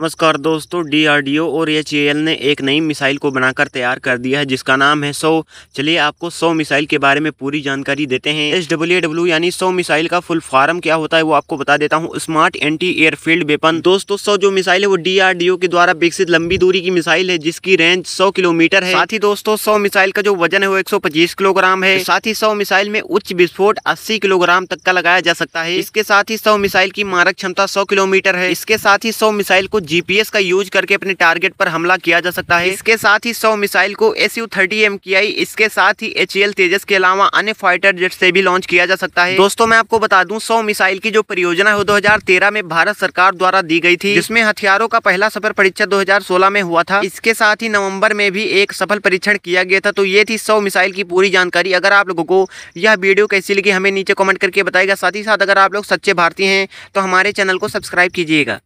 नमस्कार दोस्तों डीआरडीओ और एच ने एक नई मिसाइल को बनाकर तैयार कर दिया है जिसका नाम है सौ चलिए आपको सौ मिसाइल के बारे में पूरी जानकारी देते हैं एस डब्ल्यू यानी सौ मिसाइल का फुल फार्म क्या होता है वो आपको बता देता हूँ स्मार्ट एंटी एयरफील्ड वेपन दोस्तों सौ जो मिसाइल है वो डी के द्वारा विकसित लंबी दूरी की मिसाइल है जिसकी रेंज सौ किलोमीटर है साथ ही दोस्तों सौ मिसाइल का जो वजन है वो एक किलोग्राम है साथ ही सौ मिसाइल में उच्च विस्फोट अस्सी किलोग्राम तक का लगाया जा सकता है इसके साथ ही सौ मिसाइल की मारक क्षमता सौ किलोमीटर है इसके साथ ही सौ मिसाइल को जीपीएस का यूज करके अपने टारगेट पर हमला किया जा सकता है इसके साथ ही सौ मिसाइल को एस यू इसके साथ ही एच तेजस के अलावा अन्य फाइटर जेट से भी लॉन्च किया जा सकता है दोस्तों मैं आपको बता दूं सौ मिसाइल की जो परियोजना है दो में भारत सरकार द्वारा दी गई थी जिसमें हथियारों का पहला सफल परीक्षा सोलह में हुआ था इसके साथ ही नवम्बर में भी एक सफल परीक्षण किया गया था तो ये थी सौ मिसाइल की पूरी जानकारी अगर आप लोगों को यह वीडियो कैसी लगी हमें नीचे कॉमेंट करके बताएगा साथ ही साथ अगर आप लोग सच्चे भारतीय हैं तो हमारे चैनल को सब्सक्राइब कीजिएगा